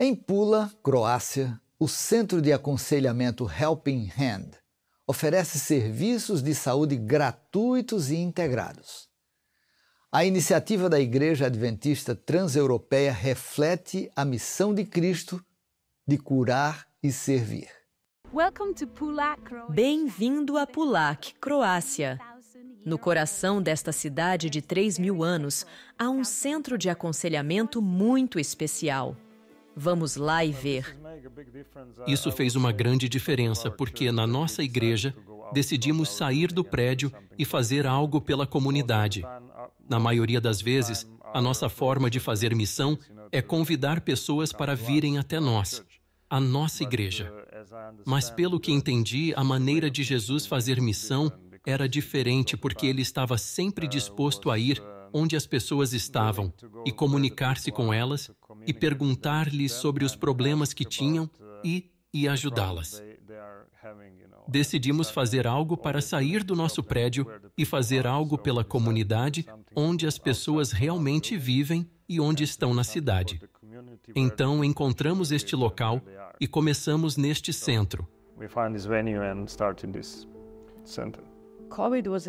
Em Pula, Croácia, o Centro de Aconselhamento Helping Hand oferece serviços de saúde gratuitos e integrados. A iniciativa da Igreja Adventista Transeuropeia reflete a missão de Cristo de curar e servir. Bem-vindo a Pulac, Croácia. No coração desta cidade de 3 mil anos, há um centro de aconselhamento muito especial. Vamos lá e ver. Isso fez uma grande diferença porque na nossa igreja decidimos sair do prédio e fazer algo pela comunidade. Na maioria das vezes, a nossa forma de fazer missão é convidar pessoas para virem até nós, a nossa igreja. Mas, pelo que entendi, a maneira de Jesus fazer missão era diferente porque ele estava sempre disposto a ir onde as pessoas estavam e comunicar-se com elas e perguntar-lhes sobre os problemas que tinham e, e ajudá-las. Decidimos fazer algo para sair do nosso prédio e fazer algo pela comunidade onde as pessoas realmente vivem e onde estão na cidade. Então encontramos este local e começamos neste centro. É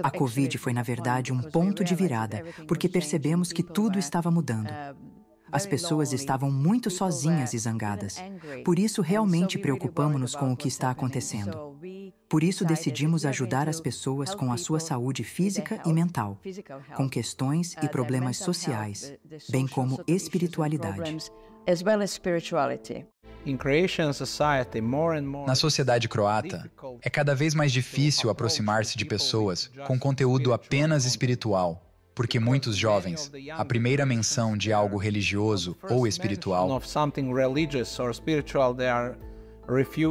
a Covid foi, na verdade, um ponto de virada, porque percebemos que tudo estava mudando. As pessoas estavam muito sozinhas e zangadas. Por isso, realmente preocupamos-nos com o que está acontecendo. Por isso, decidimos ajudar as pessoas com a sua saúde física e mental, com questões e problemas sociais, bem como espiritualidade. Na sociedade croata, é cada vez mais difícil aproximar-se de pessoas com conteúdo apenas espiritual porque muitos jovens, a primeira menção de algo religioso ou espiritual,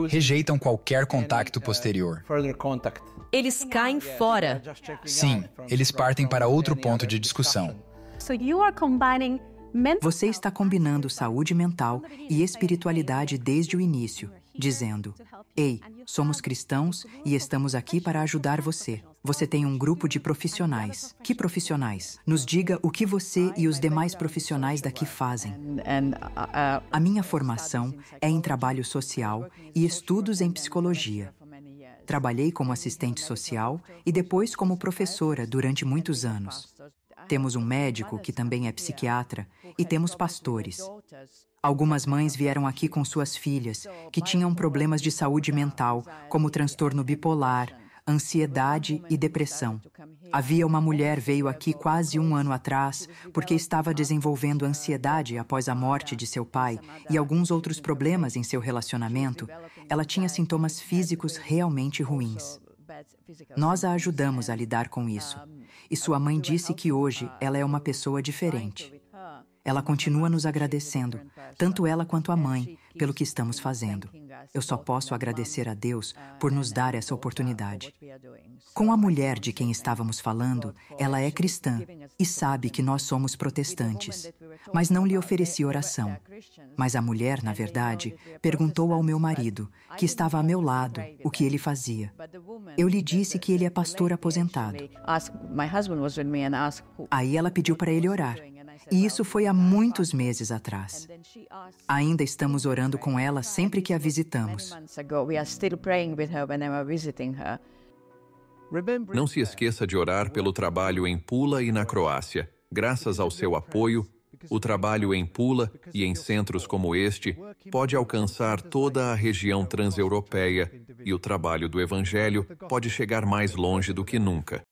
rejeitam qualquer contacto posterior. Uh, eles caem fora. Sim, eles partem para outro ponto de discussão. Você está combinando saúde mental e espiritualidade desde o início, dizendo: Ei, somos cristãos e estamos aqui para ajudar você. Você tem um grupo de profissionais. Que profissionais? Nos diga o que você e os demais profissionais daqui fazem. A minha formação é em trabalho social e estudos em psicologia. Trabalhei como assistente social e depois como professora durante muitos anos. Temos um médico que também é psiquiatra e temos pastores. Algumas mães vieram aqui com suas filhas que tinham problemas de saúde mental, como transtorno bipolar, ansiedade e depressão. Havia uma mulher veio aqui quase um ano atrás porque estava desenvolvendo ansiedade após a morte de seu pai e alguns outros problemas em seu relacionamento. Ela tinha sintomas físicos realmente ruins. Nós a ajudamos a lidar com isso. E sua mãe disse que hoje ela é uma pessoa diferente. Ela continua nos agradecendo, tanto ela quanto a mãe, pelo que estamos fazendo. Eu só posso agradecer a Deus por nos dar essa oportunidade. Com a mulher de quem estávamos falando, ela é cristã e sabe que nós somos protestantes, mas não lhe ofereci oração. Mas a mulher, na verdade, perguntou ao meu marido, que estava a meu lado, o que ele fazia. Eu lhe disse que ele é pastor aposentado. Aí ela pediu para ele orar. E isso foi há muitos meses atrás. Ainda estamos orando com ela sempre que a visitamos. Não se esqueça de orar pelo trabalho em Pula e na Croácia. Graças ao seu apoio, o trabalho em Pula e em centros como este pode alcançar toda a região transeuropeia e o trabalho do Evangelho pode chegar mais longe do que nunca.